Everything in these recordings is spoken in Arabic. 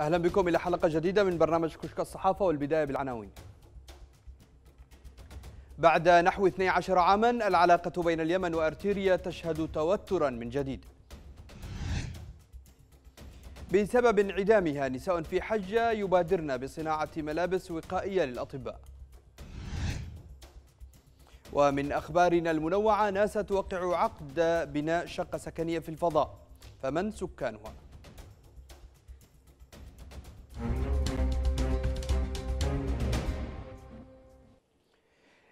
اهلا بكم الى حلقه جديده من برنامج كشك الصحافه والبدايه بالعناوين. بعد نحو 12 عاما العلاقه بين اليمن وارتيريا تشهد توترا من جديد. بسبب انعدامها نساء في حجه يبادرن بصناعه ملابس وقائيه للاطباء. ومن اخبارنا المنوعه ناسا توقع عقد بناء شقه سكنيه في الفضاء فمن سكانها؟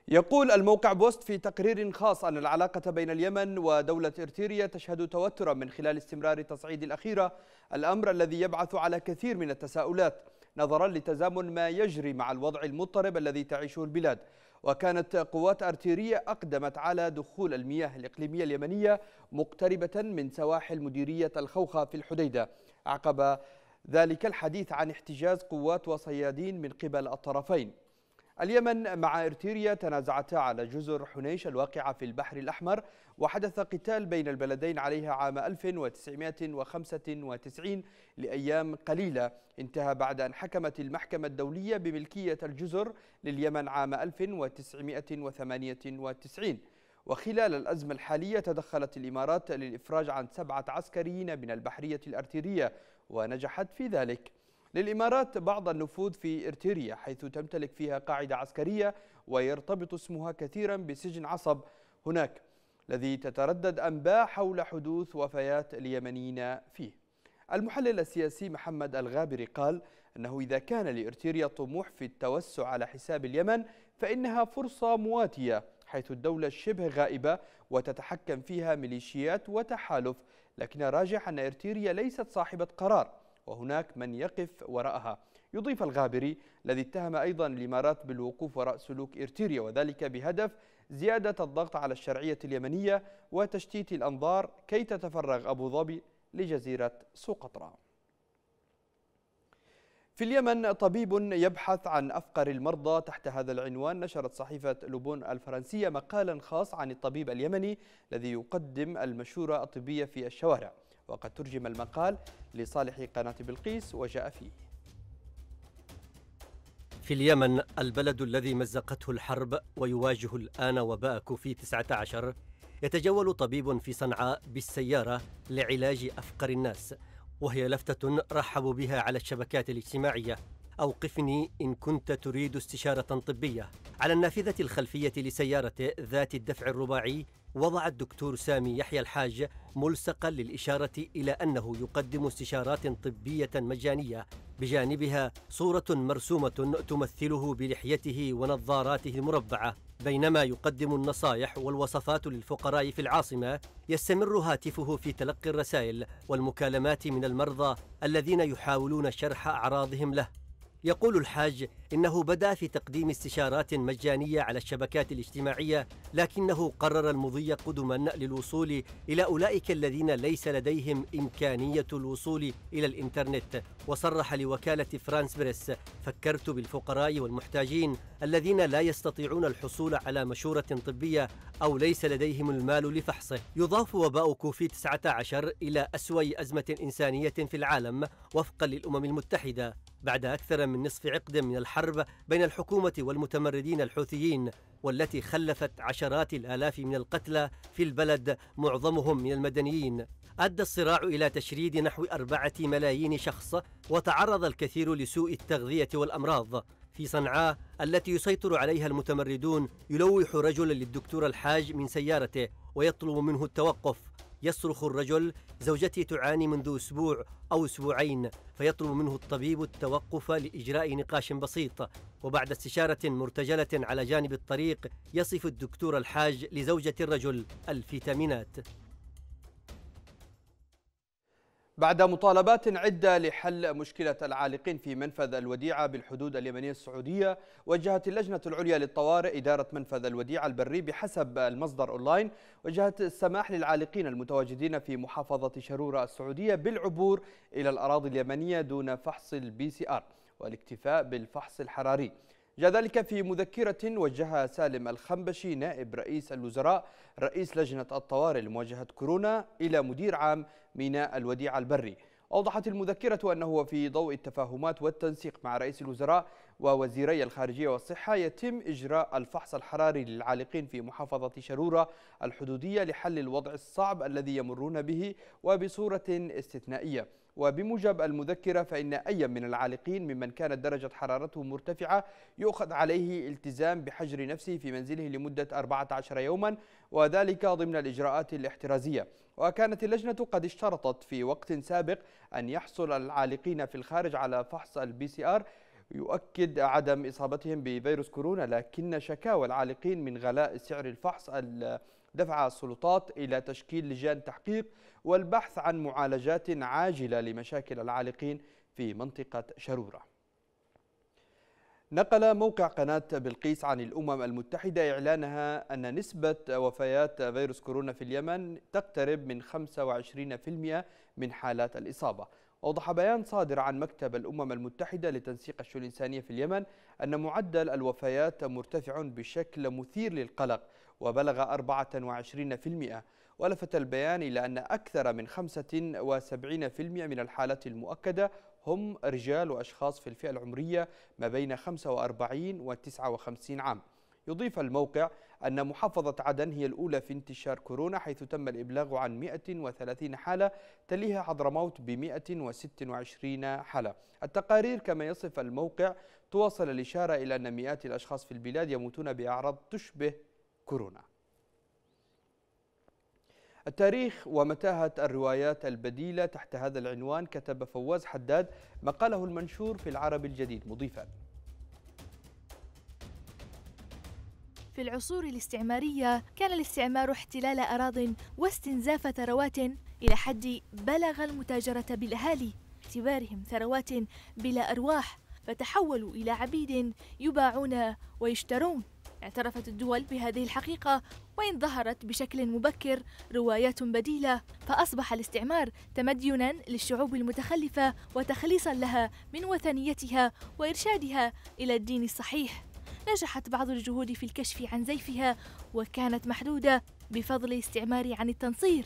يقول الموقع بوست في تقرير خاص أن العلاقة بين اليمن ودولة إرتيريا تشهد توترا من خلال استمرار تصعيد الأخيرة الأمر الذي يبعث على كثير من التساؤلات نظرا لتزامن ما يجري مع الوضع المضطرب الذي تعيشه البلاد وكانت قوات أرتيرية أقدمت على دخول المياه الإقليمية اليمنية مقتربة من سواحل مديرية الخوخة في الحديدة عقب ذلك الحديث عن احتجاز قوات وصيادين من قبل الطرفين اليمن مع إرتيريا تنازعتا على جزر حنيش الواقعة في البحر الأحمر وحدث قتال بين البلدين عليها عام 1995 لأيام قليلة انتهى بعد أن حكمت المحكمة الدولية بملكية الجزر لليمن عام 1998 وخلال الأزمة الحالية تدخلت الإمارات للإفراج عن سبعة عسكريين من البحرية الأرتيرية ونجحت في ذلك للإمارات بعض النفوذ في إرتيريا حيث تمتلك فيها قاعدة عسكرية ويرتبط اسمها كثيرا بسجن عصب هناك الذي تتردد أنباء حول حدوث وفيات اليمنيين فيه المحلل السياسي محمد الغابري قال أنه إذا كان لإرتيريا طموح في التوسع على حساب اليمن فإنها فرصة مواتية حيث الدولة شبه غائبة وتتحكم فيها ميليشيات وتحالف لكن راجح أن إرتيريا ليست صاحبة قرار وهناك من يقف وراءها يضيف الغابري الذي اتهم أيضا الإمارات بالوقوف وراء سلوك إرتيريا وذلك بهدف زيادة الضغط على الشرعية اليمنية وتشتيت الأنظار كي تتفرغ أبو ظبي لجزيرة سقطرى في اليمن طبيب يبحث عن أفقر المرضى تحت هذا العنوان نشرت صحيفة لوبون الفرنسية مقالا خاص عن الطبيب اليمني الذي يقدم المشورة الطبية في الشوارع وقد ترجم المقال لصالح قناة بلقيس وجاء فيه في اليمن البلد الذي مزقته الحرب ويواجه الآن وباء كوفي 19 يتجول طبيب في صنعاء بالسيارة لعلاج أفقر الناس وهي لفتة رحبوا بها على الشبكات الاجتماعية أوقفني إن كنت تريد استشارة طبية على النافذة الخلفية لسيارته ذات الدفع الرباعي وضع الدكتور سامي يحيى الحاج ملصقا للإشارة إلى أنه يقدم استشارات طبية مجانية بجانبها صورة مرسومة تمثله بلحيته ونظاراته المربعة بينما يقدم النصائح والوصفات للفقراء في العاصمة يستمر هاتفه في تلقي الرسائل والمكالمات من المرضى الذين يحاولون شرح أعراضهم له يقول الحاج إنه بدأ في تقديم استشارات مجانية على الشبكات الاجتماعية لكنه قرر المضي قدما للوصول إلى أولئك الذين ليس لديهم إمكانية الوصول إلى الإنترنت وصرح لوكالة فرانس بريس فكرت بالفقراء والمحتاجين الذين لا يستطيعون الحصول على مشورة طبية أو ليس لديهم المال لفحصه يضاف وباء كوفي 19 إلى أسوأ أزمة إنسانية في العالم وفقا للأمم المتحدة بعد أكثر من نصف عقد من الحرب الحرب بين الحكومة والمتمردين الحوثيين والتي خلفت عشرات الآلاف من القتلى في البلد معظمهم من المدنيين أدى الصراع إلى تشريد نحو أربعة ملايين شخص وتعرض الكثير لسوء التغذية والأمراض في صنعاء التي يسيطر عليها المتمردون يلوح رجل للدكتور الحاج من سيارته ويطلب منه التوقف يصرخ الرجل زوجتي تعاني منذ اسبوع او اسبوعين فيطلب منه الطبيب التوقف لاجراء نقاش بسيط وبعد استشاره مرتجله على جانب الطريق يصف الدكتور الحاج لزوجه الرجل الفيتامينات بعد مطالبات عدة لحل مشكلة العالقين في منفذ الوديعة بالحدود اليمنية السعودية وجهت اللجنة العليا للطوارئ إدارة منفذ الوديعة البري بحسب المصدر أونلاين وجهت السماح للعالقين المتواجدين في محافظة شرورة السعودية بالعبور إلى الأراضي اليمنية دون فحص البي سي آر والاكتفاء بالفحص الحراري جاء ذلك في مذكرة وجهها سالم الخنبشي نائب رئيس الوزراء رئيس لجنة الطوارئ لمواجهة كورونا إلى مدير عام ميناء الوديعة البري أوضحت المذكرة أنه في ضوء التفاهمات والتنسيق مع رئيس الوزراء ووزيري الخارجية والصحة يتم إجراء الفحص الحراري للعالقين في محافظة شرورة الحدودية لحل الوضع الصعب الذي يمرون به وبصورة استثنائية وبموجب المذكرة فإن أي من العالقين ممن كانت درجة حرارته مرتفعة يؤخذ عليه التزام بحجر نفسه في منزله لمدة 14 يوما وذلك ضمن الإجراءات الاحترازية وكانت اللجنة قد اشترطت في وقت سابق أن يحصل العالقين في الخارج على فحص البي سي آر يؤكد عدم إصابتهم بفيروس كورونا لكن شكاوى العالقين من غلاء سعر الفحص دفع السلطات إلى تشكيل لجان تحقيق والبحث عن معالجات عاجلة لمشاكل العالقين في منطقة شرورة نقل موقع قناة بلقيس عن الأمم المتحدة إعلانها أن نسبة وفيات فيروس كورونا في اليمن تقترب من 25% من حالات الإصابة أوضح بيان صادر عن مكتب الأمم المتحدة لتنسيق الشؤون الإنسانية في اليمن أن معدل الوفيات مرتفع بشكل مثير للقلق وبلغ 24% ولفت البيان إلى أن أكثر من 75% من الحالات المؤكدة هم رجال وأشخاص في الفئة العمرية ما بين 45 و 59 عام يضيف الموقع أن محافظة عدن هي الأولى في انتشار كورونا حيث تم الإبلاغ عن 130 حالة تليها حضرموت ب 126 حالة التقارير كما يصف الموقع تواصل الإشارة إلى أن مئات الأشخاص في البلاد يموتون بأعراض تشبه كورونا التاريخ ومتاهة الروايات البديلة تحت هذا العنوان كتب فواز حداد مقاله المنشور في العرب الجديد مضيفا في العصور الاستعمارية كان الاستعمار احتلال أراض واستنزاف ثروات إلى حد بلغ المتاجرة بالأهالي اعتبارهم ثروات بلا أرواح فتحولوا إلى عبيد يباعون ويشترون اعترفت الدول بهذه الحقيقة وإن ظهرت بشكل مبكر روايات بديلة فأصبح الاستعمار تمدينا للشعوب المتخلفة وتخليصا لها من وثنيتها وإرشادها إلى الدين الصحيح نجحت بعض الجهود في الكشف عن زيفها وكانت محدودة بفضل الاستعمار عن التنصير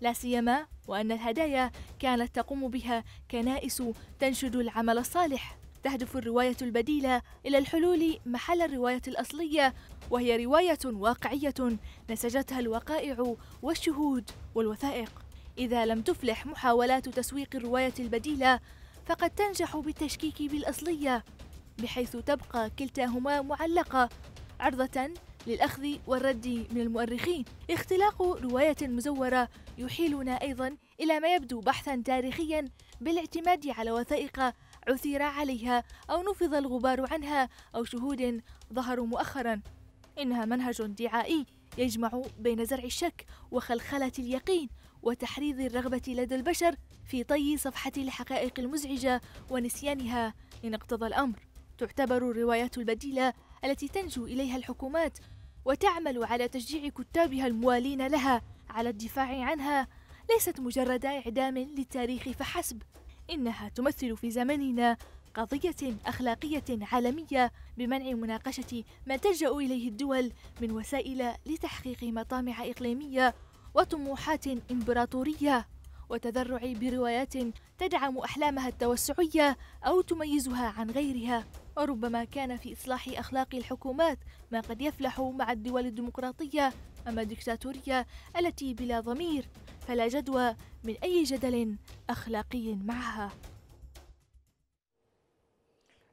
لا سيما وأن الهدايا كانت تقوم بها كنائس تنشد العمل الصالح تهدف الرواية البديلة إلى الحلول محل الرواية الأصلية وهي رواية واقعية نسجتها الوقائع والشهود والوثائق إذا لم تفلح محاولات تسويق الرواية البديلة فقد تنجح بالتشكيك بالأصلية بحيث تبقى كلتاهما معلقة عرضة للأخذ والرد من المؤرخين اختلاق رواية مزورة يحيلنا أيضا إلى ما يبدو بحثا تاريخيا بالاعتماد على وثائق عثر عليها أو نفض الغبار عنها أو شهود ظهروا مؤخرا إنها منهج دعائي يجمع بين زرع الشك وخلخلة اليقين وتحريض الرغبة لدى البشر في طي صفحة الحقائق المزعجة ونسيانها إن اقتضى الأمر تعتبر الروايات البديلة التي تنجو إليها الحكومات وتعمل على تشجيع كتابها الموالين لها على الدفاع عنها ليست مجرد إعدام للتاريخ فحسب إنها تمثل في زمننا قضية أخلاقية عالمية بمنع مناقشة ما تلجأ إليه الدول من وسائل لتحقيق مطامع إقليمية وطموحات إمبراطورية وتذرع بروايات تدعم أحلامها التوسعية أو تميزها عن غيرها وربما كان في إصلاح أخلاق الحكومات ما قد يفلح مع الدول الديمقراطية أما الدكتاتورية التي بلا ضمير فلا جدوى من أي جدل أخلاقي معها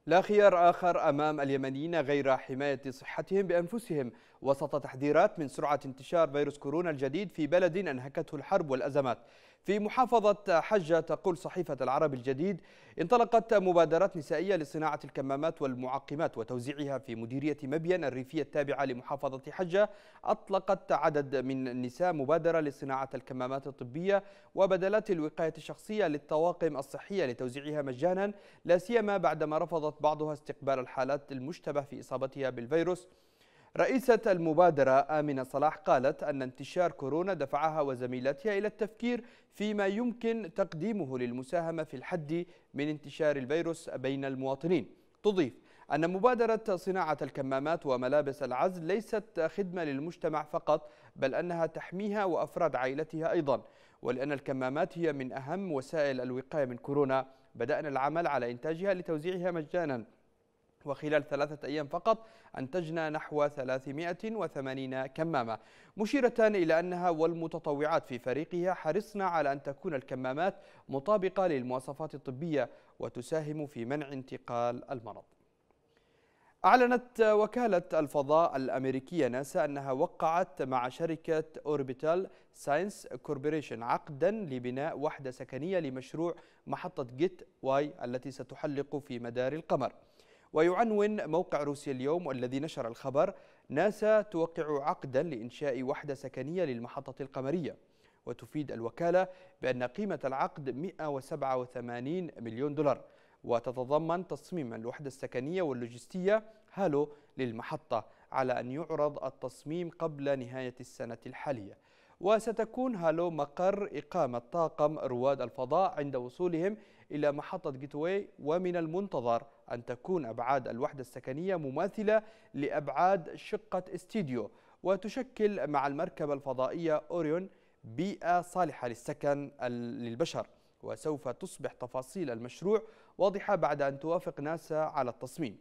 لا خيار آخر أمام اليمنيين غير حماية صحتهم بأنفسهم وسط تحذيرات من سرعة انتشار فيروس كورونا الجديد في بلد أنهكته الحرب والأزمات في محافظة حجة تقول صحيفة العرب الجديد انطلقت مبادرات نسائية لصناعة الكمامات والمعقمات وتوزيعها في مديرية مبين الريفية التابعة لمحافظة حجة أطلقت عدد من النساء مبادرة لصناعة الكمامات الطبية وبدلات الوقاية الشخصية للطواقم الصحية لتوزيعها مجانا لا سيما بعدما رفضت بعضها استقبال الحالات المشتبه في إصابتها بالفيروس رئيسة المبادرة آمنة صلاح قالت أن انتشار كورونا دفعها وزميلتها إلى التفكير فيما يمكن تقديمه للمساهمة في الحد من انتشار الفيروس بين المواطنين تضيف أن مبادرة صناعة الكمامات وملابس العزل ليست خدمة للمجتمع فقط بل أنها تحميها وأفراد عائلتها أيضا ولأن الكمامات هي من أهم وسائل الوقاية من كورونا بدأنا العمل على إنتاجها لتوزيعها مجانا وخلال ثلاثة أيام فقط أنتجنا نحو 380 كمامة مشيرة إلى أنها والمتطوعات في فريقها حرصنا على أن تكون الكمامات مطابقة للمواصفات الطبية وتساهم في منع انتقال المرض أعلنت وكالة الفضاء الأمريكية ناسا أنها وقعت مع شركة أوربيتال ساينس كوربوريشن عقدا لبناء وحدة سكنية لمشروع محطة جيت واي التي ستحلق في مدار القمر ويعنون موقع روسيا اليوم والذي نشر الخبر ناسا توقع عقدا لإنشاء وحدة سكنية للمحطة القمرية وتفيد الوكالة بأن قيمة العقد 187 مليون دولار وتتضمن تصميم الوحدة السكنية واللوجستية هالو للمحطة على أن يعرض التصميم قبل نهاية السنة الحالية وستكون هالو مقر إقامة طاقم رواد الفضاء عند وصولهم إلى محطة جيتواي ومن المنتظر أن تكون أبعاد الوحدة السكنية مماثلة لأبعاد شقة استديو وتشكل مع المركبة الفضائية أوريون بيئة صالحة للسكن للبشر وسوف تصبح تفاصيل المشروع واضحة بعد أن توافق ناسا على التصميم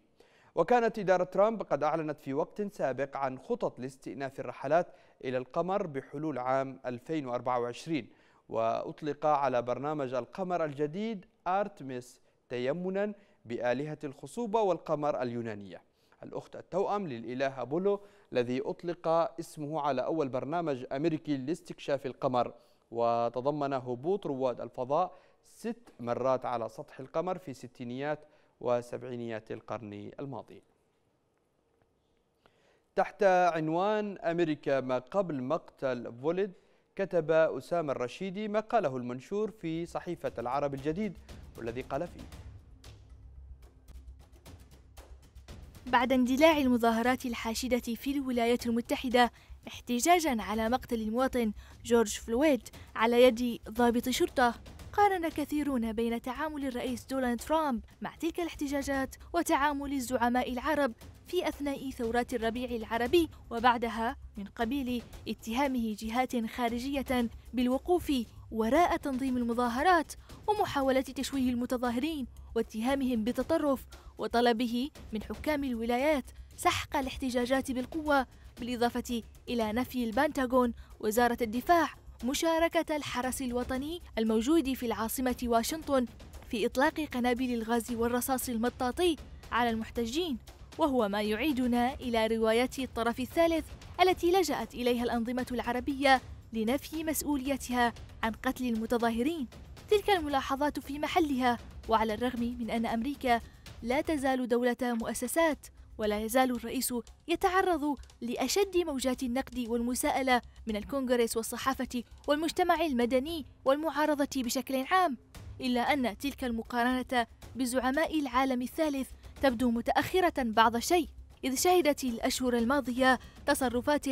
وكانت إدارة ترامب قد أعلنت في وقت سابق عن خطط لاستئناف الرحلات إلى القمر بحلول عام 2024 وأطلق على برنامج القمر الجديد أرتمس تيمنا بآلهة الخصوبة والقمر اليونانية الأخت التوأم للإله أبولو الذي أطلق اسمه على أول برنامج أمريكي لاستكشاف القمر وتضمن هبوط رواد الفضاء ست مرات على سطح القمر في ستينيات وسبعينيات القرن الماضي تحت عنوان أمريكا ما قبل مقتل فوليد كتب أسامة الرشيدي ما قاله المنشور في صحيفة العرب الجديد والذي قال فيه بعد اندلاع المظاهرات الحاشدة في الولايات المتحدة احتجاجا على مقتل المواطن جورج فلويد على يد ضابط شرطة قارن كثيرون بين تعامل الرئيس دونالد ترامب مع تلك الاحتجاجات وتعامل الزعماء العرب في أثناء ثورات الربيع العربي وبعدها من قبيل اتهامه جهات خارجية بالوقوف وراء تنظيم المظاهرات ومحاولة تشويه المتظاهرين واتهامهم بالتطرف وطلبه من حكام الولايات سحق الاحتجاجات بالقوة بالإضافة إلى نفي البنتاغون وزارة الدفاع مشاركة الحرس الوطني الموجود في العاصمة واشنطن في إطلاق قنابل الغاز والرصاص المطاطي على المحتجين وهو ما يعيدنا إلى رواية الطرف الثالث التي لجأت إليها الأنظمة العربية لنفي مسؤوليتها عن قتل المتظاهرين تلك الملاحظات في محلها وعلى الرغم من أن أمريكا لا تزال دولة مؤسسات ولا يزال الرئيس يتعرض لأشد موجات النقد والمساءلة من الكونغرس والصحافة والمجتمع المدني والمعارضة بشكل عام إلا أن تلك المقارنة بزعماء العالم الثالث تبدو متأخرة بعض شيء، إذ شهدت الأشهر الماضية تصرفات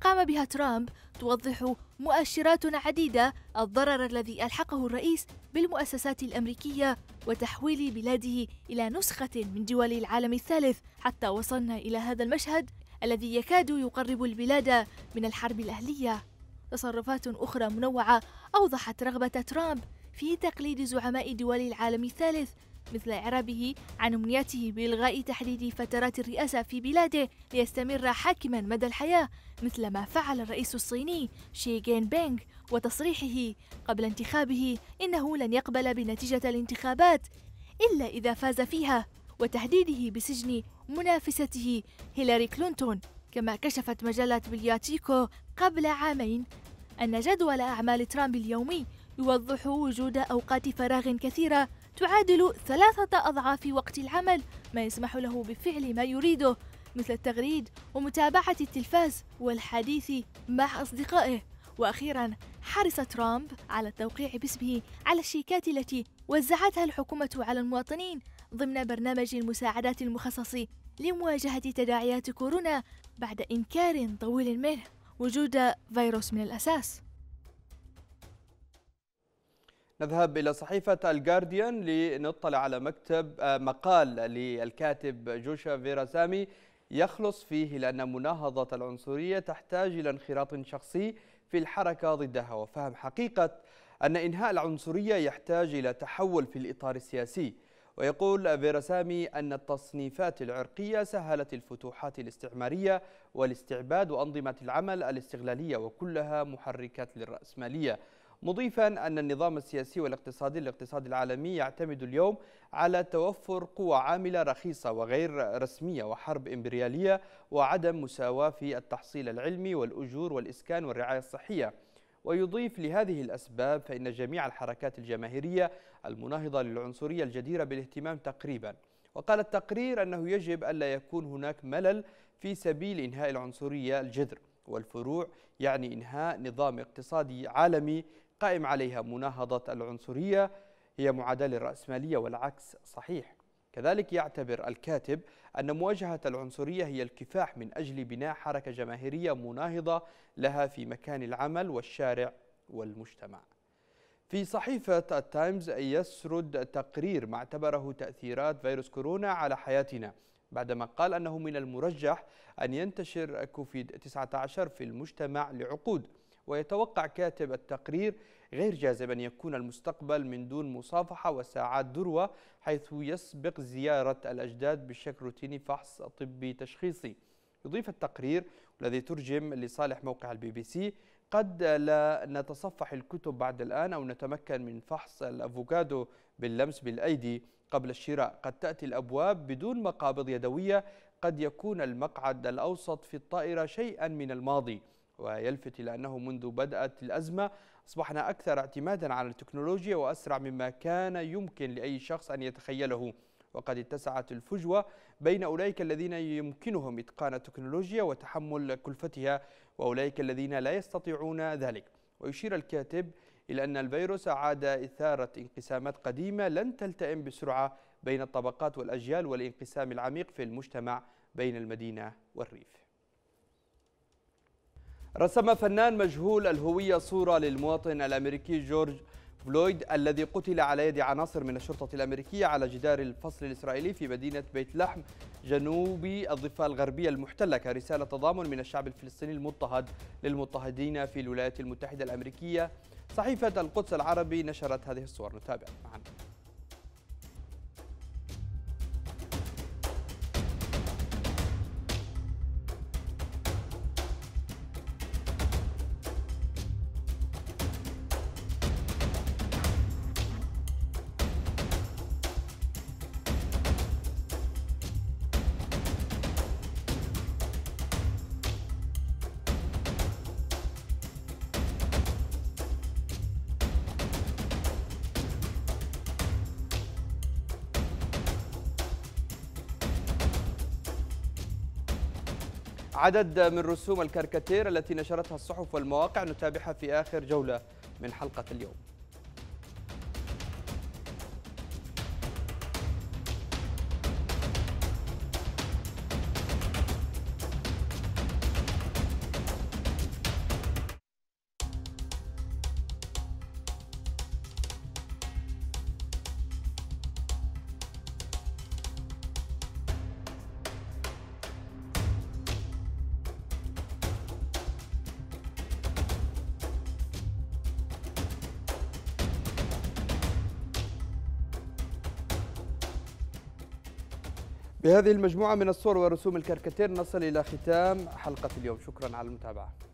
قام بها ترامب توضح مؤشرات عديدة الضرر الذي ألحقه الرئيس بالمؤسسات الأمريكية وتحويل بلاده إلى نسخة من دول العالم الثالث حتى وصلنا إلى هذا المشهد الذي يكاد يقرب البلاد من الحرب الأهلية. تصرفات أخرى منوعة أوضحت رغبة ترامب في تقليد زعماء دول العالم الثالث مثل إعرابه عن أمنيته بإلغاء تحديد فترات الرئاسة في بلاده ليستمر حاكما مدى الحياة مثل ما فعل الرئيس الصيني شي جين بينغ وتصريحه قبل انتخابه إنه لن يقبل بنتيجة الانتخابات إلا إذا فاز فيها وتهديده بسجن منافسته هيلاري كلينتون كما كشفت مجلة بلياتيكو قبل عامين أن جدول أعمال ترامب اليومي يوضح وجود أوقات فراغ كثيرة تعادل ثلاثة أضعاف وقت العمل ما يسمح له بفعل ما يريده مثل التغريد ومتابعة التلفاز والحديث مع أصدقائه وأخيرا حرص ترامب على التوقيع باسمه على الشيكات التي وزعتها الحكومة على المواطنين ضمن برنامج المساعدات المخصص لمواجهة تداعيات كورونا بعد إنكار طويل منه وجود فيروس من الأساس نذهب إلى صحيفة الجارديان لنطلع على مكتب آه، مقال للكاتب جوشا فيراسامي يخلص فيه لأن مناهضة العنصرية تحتاج إلى انخراط شخصي في الحركة ضدها وفهم حقيقة أن إنهاء العنصرية يحتاج إلى تحول في الإطار السياسي ويقول فيراسامي أن التصنيفات العرقية سهلت الفتوحات الاستعمارية والاستعباد وأنظمة العمل الاستغلالية وكلها محركات للرأسمالية مضيفا أن النظام السياسي والاقتصادي للاقتصاد العالمي يعتمد اليوم على توفر قوى عاملة رخيصة وغير رسمية وحرب إمبريالية وعدم مساواة في التحصيل العلمي والأجور والإسكان والرعاية الصحية ويضيف لهذه الأسباب فإن جميع الحركات الجماهيرية المناهضة للعنصرية الجديرة بالاهتمام تقريبا وقال التقرير أنه يجب ألا يكون هناك ملل في سبيل إنهاء العنصرية الجذر والفروع يعني إنهاء نظام اقتصادي عالمي قائم عليها مناهضة العنصرية هي معاداة للرأسمالية والعكس صحيح كذلك يعتبر الكاتب أن مواجهة العنصرية هي الكفاح من أجل بناء حركة جماهيرية مناهضة لها في مكان العمل والشارع والمجتمع في صحيفة التايمز يسرد تقرير ما اعتبره تأثيرات فيروس كورونا على حياتنا بعدما قال أنه من المرجح أن ينتشر كوفيد 19 في المجتمع لعقود ويتوقع كاتب التقرير غير جاذب أن يكون المستقبل من دون مصافحة وساعات ذروة حيث يسبق زيارة الأجداد بشكل روتيني فحص طبي تشخيصي يضيف التقرير الذي ترجم لصالح موقع البي بي سي قد لا نتصفح الكتب بعد الآن أو نتمكن من فحص الأفوكادو باللمس بالأيدي قبل الشراء قد تأتي الأبواب بدون مقابض يدوية قد يكون المقعد الأوسط في الطائرة شيئا من الماضي ويلفت إلى أنه منذ بدأت الأزمة أصبحنا أكثر اعتمادا على التكنولوجيا وأسرع مما كان يمكن لأي شخص أن يتخيله وقد اتسعت الفجوة بين أولئك الذين يمكنهم إتقان التكنولوجيا وتحمل كلفتها وأولئك الذين لا يستطيعون ذلك ويشير الكاتب إلى أن الفيروس أعاد إثارة انقسامات قديمة لن تلتئم بسرعة بين الطبقات والأجيال والانقسام العميق في المجتمع بين المدينة والريف رسم فنان مجهول الهوية صورة للمواطن الأمريكي جورج فلويد الذي قتل على يد عناصر من الشرطة الأمريكية على جدار الفصل الإسرائيلي في مدينة بيت لحم جنوبي الضفة الغربية المحتلة كرسالة تضامن من الشعب الفلسطيني المضطهد للمضطهدين في الولايات المتحدة الأمريكية صحيفة القدس العربي نشرت هذه الصور نتابع معنا عدد من رسوم الكاريكاتير التي نشرتها الصحف والمواقع نتابعها في آخر جولة من حلقة اليوم بهذه المجموعة من الصور ورسوم الكاريكاتير نصل إلى ختام حلقة اليوم شكرا على المتابعة